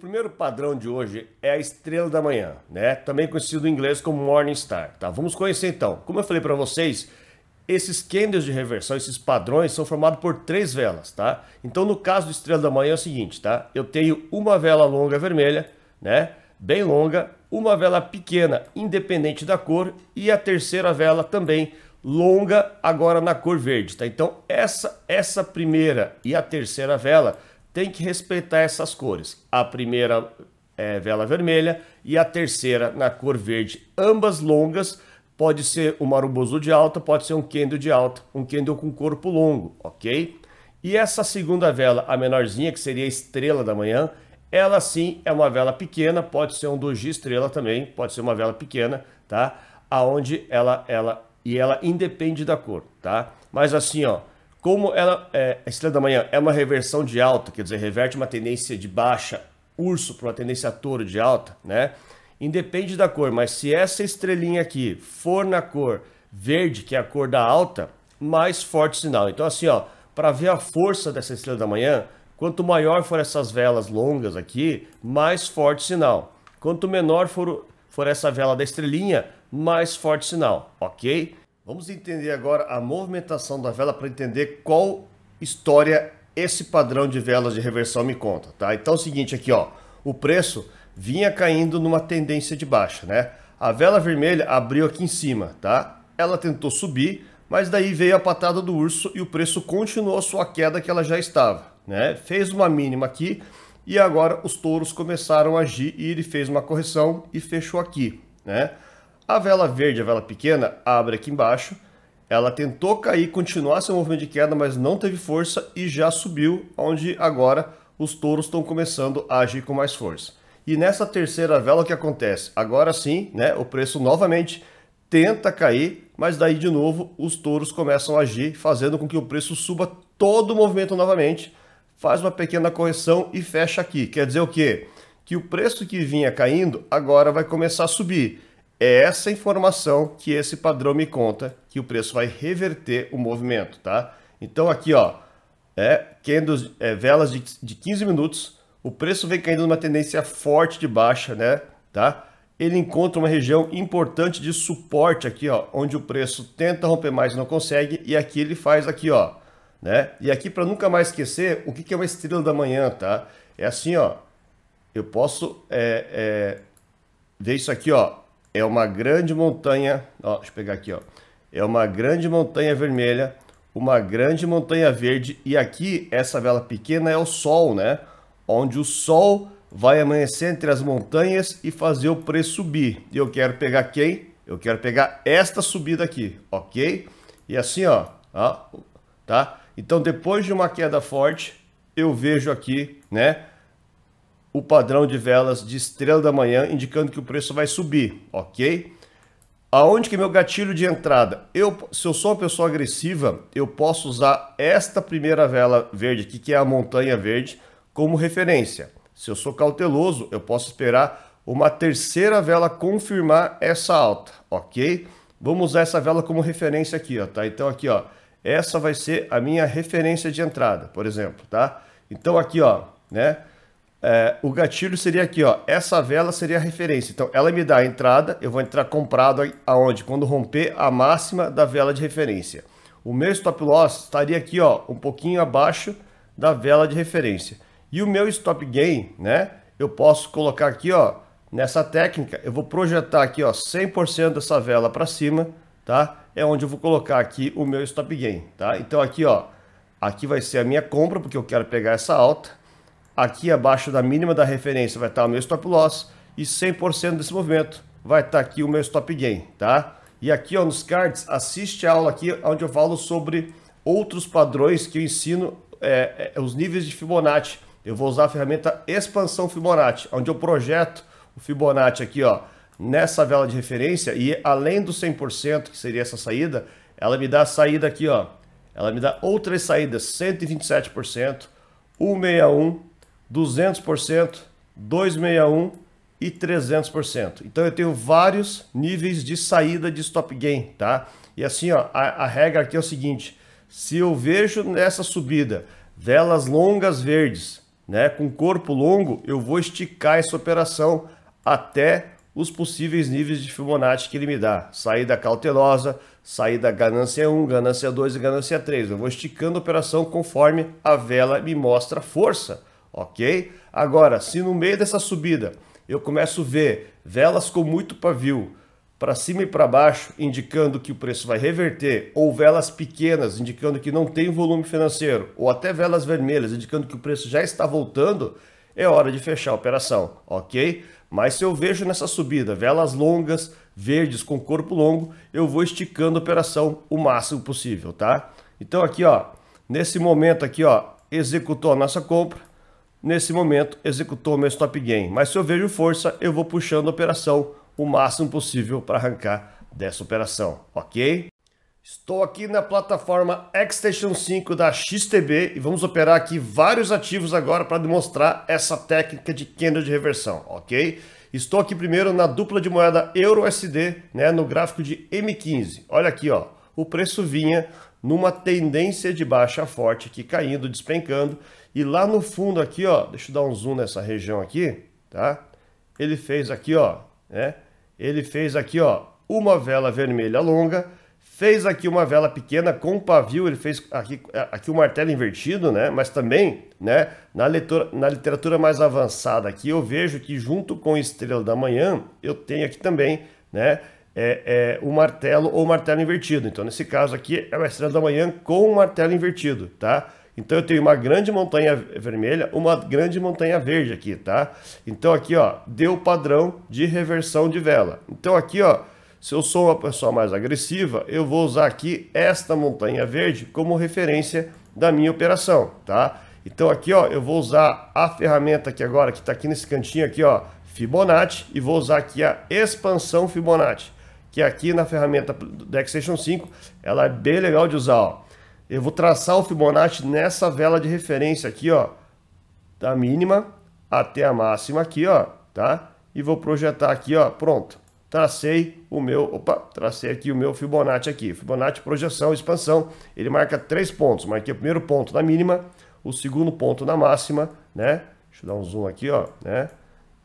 primeiro padrão de hoje é a estrela da manhã, né? Também conhecido em inglês como Morning Star, tá? Vamos conhecer então. Como eu falei para vocês, esses candles de reversão, esses padrões são formados por três velas, tá? Então no caso do estrela da manhã é o seguinte, tá? Eu tenho uma vela longa vermelha, né? Bem longa, uma vela pequena, independente da cor, e a terceira vela também longa, agora na cor verde, tá? Então essa essa primeira e a terceira vela tem que respeitar essas cores. A primeira é vela vermelha e a terceira na cor verde, ambas longas. Pode ser um marubozu de alta, pode ser um kendo de alta, um kendo com corpo longo, ok? E essa segunda vela, a menorzinha, que seria a estrela da manhã, ela sim é uma vela pequena, pode ser um doji estrela também, pode ser uma vela pequena, tá? Aonde ela, ela, e ela independe da cor, tá? Mas assim, ó, como ela, é, a estrela da manhã é uma reversão de alta, quer dizer, reverte uma tendência de baixa, urso, para uma tendência touro de alta, né? Independe da cor, mas se essa estrelinha aqui for na cor verde, que é a cor da alta, mais forte sinal. Então assim, ó, para ver a força dessa estrela da manhã, quanto maior for essas velas longas aqui, mais forte sinal. Quanto menor for, for essa vela da estrelinha, mais forte sinal, ok? Vamos entender agora a movimentação da vela para entender qual história esse padrão de velas de reversão me conta, tá? Então é o seguinte aqui, ó, o preço vinha caindo numa tendência de baixa, né? A vela vermelha abriu aqui em cima, tá? Ela tentou subir, mas daí veio a patada do urso e o preço continuou a sua queda que ela já estava, né? Fez uma mínima aqui e agora os touros começaram a agir e ele fez uma correção e fechou aqui, né? A vela verde, a vela pequena, abre aqui embaixo. Ela tentou cair, continuar seu movimento de queda, mas não teve força e já subiu, onde agora os touros estão começando a agir com mais força. E nessa terceira vela, o que acontece? Agora sim, né, o preço novamente tenta cair, mas daí de novo os touros começam a agir, fazendo com que o preço suba todo o movimento novamente, faz uma pequena correção e fecha aqui. Quer dizer o quê? Que o preço que vinha caindo agora vai começar a subir. É essa informação que esse padrão me conta que o preço vai reverter o movimento, tá? Então aqui, ó, é, candles, é, velas de, de 15 minutos, o preço vem caindo numa tendência forte de baixa, né? Tá? Ele encontra uma região importante de suporte aqui, ó, onde o preço tenta romper mais e não consegue, e aqui ele faz aqui, ó, né? E aqui para nunca mais esquecer, o que, que é uma estrela da manhã, tá? É assim, ó, eu posso é, é, ver isso aqui, ó, é uma grande montanha, ó, deixa eu pegar aqui, ó. É uma grande montanha vermelha, uma grande montanha verde e aqui essa vela pequena é o sol, né? Onde o sol vai amanhecer entre as montanhas e fazer o preço subir. E eu quero pegar quem? Eu quero pegar esta subida aqui, ok? E assim, ó, ó tá? Então, depois de uma queda forte, eu vejo aqui, né? o padrão de velas de estrela da manhã, indicando que o preço vai subir, ok? Aonde que é meu gatilho de entrada? Eu, se eu sou uma pessoa agressiva, eu posso usar esta primeira vela verde aqui, que é a montanha verde, como referência. Se eu sou cauteloso, eu posso esperar uma terceira vela confirmar essa alta, ok? Vamos usar essa vela como referência aqui, ó, tá? Então aqui, ó, essa vai ser a minha referência de entrada, por exemplo, tá? Então aqui, ó, né? É, o gatilho seria aqui, ó. Essa vela seria a referência. Então, ela me dá a entrada, eu vou entrar comprado aonde? Quando romper a máxima da vela de referência. O meu stop loss estaria aqui, ó, um pouquinho abaixo da vela de referência. E o meu stop gain, né? Eu posso colocar aqui, ó, nessa técnica, eu vou projetar aqui, ó, 100% dessa vela para cima, tá? É onde eu vou colocar aqui o meu stop gain, tá? Então aqui, ó, aqui vai ser a minha compra, porque eu quero pegar essa alta, Aqui abaixo da mínima da referência vai estar o meu stop loss e 100% desse movimento vai estar aqui o meu stop gain, tá? E aqui ó, nos cards, assiste a aula aqui onde eu falo sobre outros padrões que eu ensino é, é, os níveis de Fibonacci. Eu vou usar a ferramenta expansão Fibonacci, onde eu projeto o Fibonacci aqui ó, nessa vela de referência e além do 100%, que seria essa saída, ela me dá a saída aqui ó, ela me dá outras saídas, 127%, 161%, 200%, 261% e 300%. Então eu tenho vários níveis de saída de stop gain, tá? E assim, ó, a, a regra aqui é o seguinte, se eu vejo nessa subida velas longas verdes, né, com corpo longo, eu vou esticar essa operação até os possíveis níveis de Fibonacci que ele me dá. Saída cautelosa, saída ganância 1, ganância 2 e ganância 3. Eu vou esticando a operação conforme a vela me mostra força ok? Agora, se no meio dessa subida eu começo a ver velas com muito pavio para cima e para baixo, indicando que o preço vai reverter, ou velas pequenas, indicando que não tem volume financeiro, ou até velas vermelhas, indicando que o preço já está voltando, é hora de fechar a operação, ok? Mas se eu vejo nessa subida velas longas, verdes com corpo longo, eu vou esticando a operação o máximo possível, tá? Então aqui, ó, nesse momento aqui, ó, executou a nossa compra, nesse momento executou meu stop gain, mas se eu vejo força, eu vou puxando a operação o máximo possível para arrancar dessa operação, ok? Estou aqui na plataforma Xstation 5 da XTB e vamos operar aqui vários ativos agora para demonstrar essa técnica de candle de reversão, ok? Estou aqui primeiro na dupla de moeda Euro USD, né, no gráfico de M15. Olha aqui, ó, o preço vinha numa tendência de baixa forte aqui caindo, despencando, e lá no fundo aqui, ó, deixa eu dar um zoom nessa região aqui, tá? Ele fez aqui, ó, né? Ele fez aqui, ó, uma vela vermelha longa, fez aqui uma vela pequena com pavio, ele fez aqui aqui o um martelo invertido, né? Mas também, né, na leitura, na literatura mais avançada aqui, eu vejo que junto com estrela da manhã, eu tenho aqui também, né, é, é, o martelo ou martelo invertido. Então, nesse caso aqui, é o estrela da manhã com o martelo invertido, tá? Então eu tenho uma grande montanha vermelha, uma grande montanha verde aqui, tá? Então aqui, ó, deu padrão de reversão de vela. Então aqui, ó, se eu sou uma pessoa mais agressiva, eu vou usar aqui esta montanha verde como referência da minha operação, tá? Então aqui, ó, eu vou usar a ferramenta aqui agora, que está aqui nesse cantinho aqui, ó, Fibonacci, e vou usar aqui a expansão Fibonacci, que aqui na ferramenta do Dexation 5, ela é bem legal de usar, ó. Eu vou traçar o Fibonacci nessa vela de referência aqui, ó, da mínima até a máxima aqui, ó, tá? E vou projetar aqui, ó, pronto. Tracei o meu, opa, tracei aqui o meu Fibonacci aqui. Fibonacci projeção, expansão, ele marca três pontos. Marquei o primeiro ponto na mínima, o segundo ponto na máxima, né? Deixa eu dar um zoom aqui, ó, né?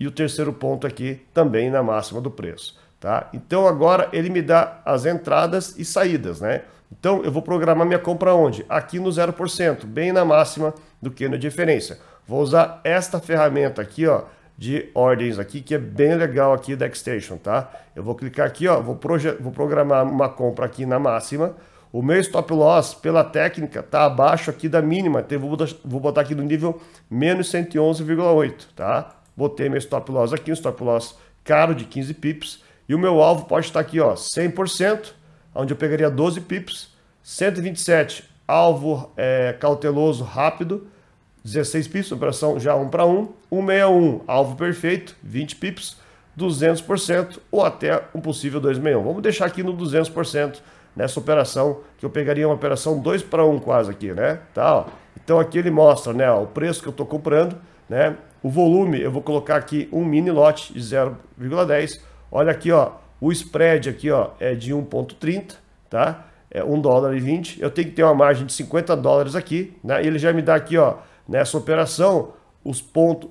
E o terceiro ponto aqui também na máxima do preço, tá? Então agora ele me dá as entradas e saídas, né? Então, eu vou programar minha compra onde? Aqui no 0%, bem na máxima do que na diferença. Vou usar esta ferramenta aqui, ó, de ordens aqui, que é bem legal aqui da Extension, tá? Eu vou clicar aqui, ó, vou, vou programar uma compra aqui na máxima. O meu stop loss, pela técnica, tá abaixo aqui da mínima. Então, vou botar, vou botar aqui no nível menos 111,8, tá? Botei meu stop loss aqui, um stop loss caro de 15 pips. E o meu alvo pode estar aqui, ó, 100% onde eu pegaria 12 pips, 127 alvo é, cauteloso rápido, 16 pips, operação já 1 para 1, 161 alvo perfeito, 20 pips, 200% ou até um possível 261. Vamos deixar aqui no 200% nessa operação, que eu pegaria uma operação 2 para 1 quase aqui, né? Tá, ó. Então aqui ele mostra né, ó, o preço que eu estou comprando, né? O volume, eu vou colocar aqui um mini lote de 0,10. Olha aqui, ó, o spread aqui ó, é de 1,30, tá? É 1 dólar e 20. Eu tenho que ter uma margem de 50 dólares aqui, né? Ele já me dá aqui, ó, nessa operação, os pontos,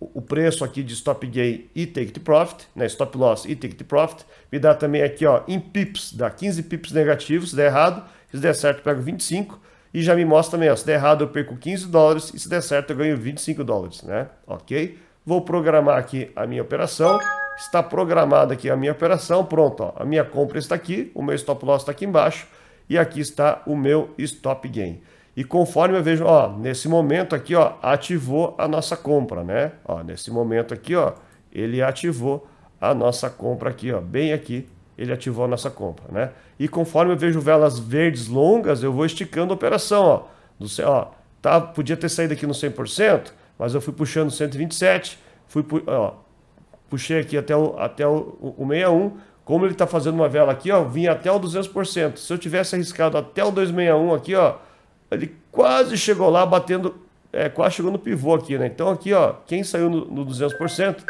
o preço aqui de stop gain e take the profit, né? Stop loss e take profit. Me dá também aqui, ó, em pips, dá 15 pips negativos, se der errado. Se der certo, eu pego 25. E já me mostra também, ó, se der errado, eu perco 15 dólares. E se der certo, eu ganho 25 dólares, né? Ok? Vou programar aqui a minha operação está programada aqui a minha operação, pronto, ó, a minha compra está aqui, o meu stop loss está aqui embaixo e aqui está o meu stop gain. E conforme eu vejo, ó, nesse momento aqui, ó, ativou a nossa compra, né? Ó, nesse momento aqui, ó, ele ativou a nossa compra aqui, ó, bem aqui, ele ativou a nossa compra, né? E conforme eu vejo velas verdes longas, eu vou esticando a operação, ó. Do, ó tá, podia ter saído aqui no 100%, mas eu fui puxando 127, fui, ó, puxei aqui até o, até o, o 61, como ele está fazendo uma vela aqui, ó, vinha até o 200%. Se eu tivesse arriscado até o 261 aqui, ó, ele quase chegou lá batendo, é, quase chegou no pivô aqui, né? Então aqui, ó, quem saiu no, no 200%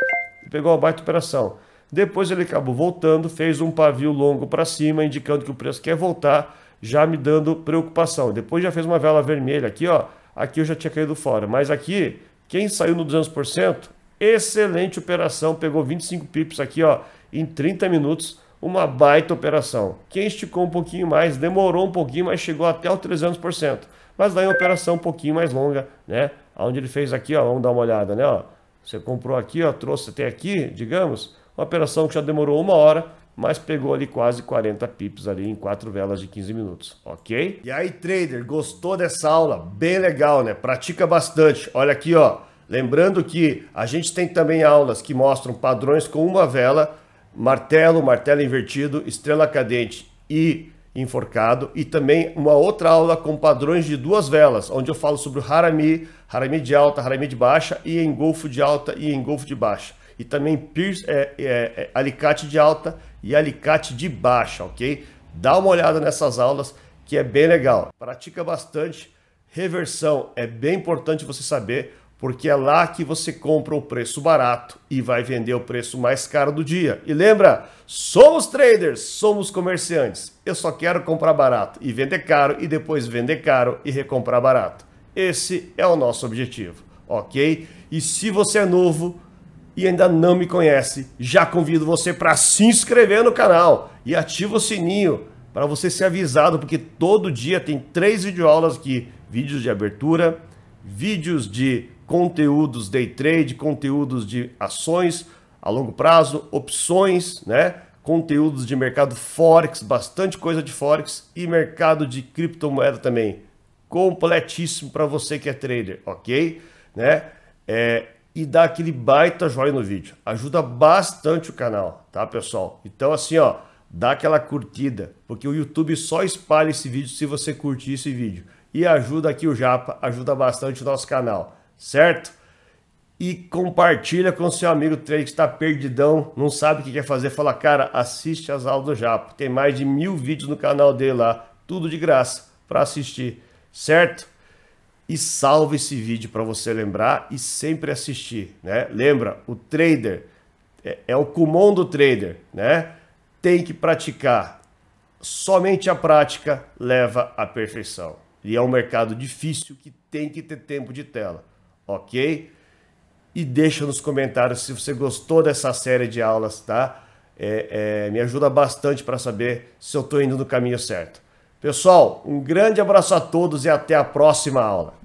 pegou uma baita operação. Depois ele acabou voltando, fez um pavio longo para cima, indicando que o preço quer voltar, já me dando preocupação. Depois já fez uma vela vermelha aqui, ó, aqui eu já tinha caído fora. Mas aqui, quem saiu no 200% Excelente operação, pegou 25 pips aqui ó, em 30 minutos, uma baita operação. Quem esticou um pouquinho mais, demorou um pouquinho, mas chegou até o 300%. Mas daí uma operação um pouquinho mais longa, né? Onde ele fez aqui, ó, vamos dar uma olhada, né? Ó, você comprou aqui, ó, trouxe até aqui, digamos, uma operação que já demorou uma hora, mas pegou ali quase 40 pips ali em quatro velas de 15 minutos, ok? E aí, trader, gostou dessa aula? Bem legal, né? Pratica bastante. Olha aqui, ó. Lembrando que a gente tem também aulas que mostram padrões com uma vela, martelo, martelo invertido, estrela cadente e enforcado e também uma outra aula com padrões de duas velas, onde eu falo sobre o harami, harami de alta, harami de baixa e engolfo de alta e engolfo de baixa. E também pierce, é, é, é, alicate de alta e alicate de baixa, ok? Dá uma olhada nessas aulas que é bem legal. Pratica bastante. Reversão é bem importante você saber porque é lá que você compra o preço barato e vai vender o preço mais caro do dia. E lembra, somos traders, somos comerciantes. Eu só quero comprar barato e vender caro e depois vender caro e recomprar barato. Esse é o nosso objetivo, ok? E se você é novo e ainda não me conhece, já convido você para se inscrever no canal e ativa o sininho para você ser avisado, porque todo dia tem três videoaulas aqui, vídeos de abertura, vídeos de conteúdos day trade, conteúdos de ações a longo prazo, opções, né? Conteúdos de mercado forex, bastante coisa de forex e mercado de criptomoeda também. Completíssimo para você que é trader, ok? Né? É, e dá aquele baita joinha no vídeo. Ajuda bastante o canal, tá, pessoal? Então, assim, ó, dá aquela curtida, porque o YouTube só espalha esse vídeo se você curtir esse vídeo. E ajuda aqui o Japa, ajuda bastante o nosso canal certo? E compartilha com seu amigo trade que está perdidão, não sabe o que quer fazer. Fala, cara, assiste as aulas do Japo. Tem mais de mil vídeos no canal dele lá, tudo de graça para assistir, certo? E salve esse vídeo para você lembrar e sempre assistir, né? Lembra, o trader é, é o comum do trader, né? Tem que praticar. Somente a prática leva à perfeição. E é um mercado difícil que tem que ter tempo de tela ok? E deixa nos comentários se você gostou dessa série de aulas, tá? É, é, me ajuda bastante para saber se eu estou indo no caminho certo. Pessoal, um grande abraço a todos e até a próxima aula.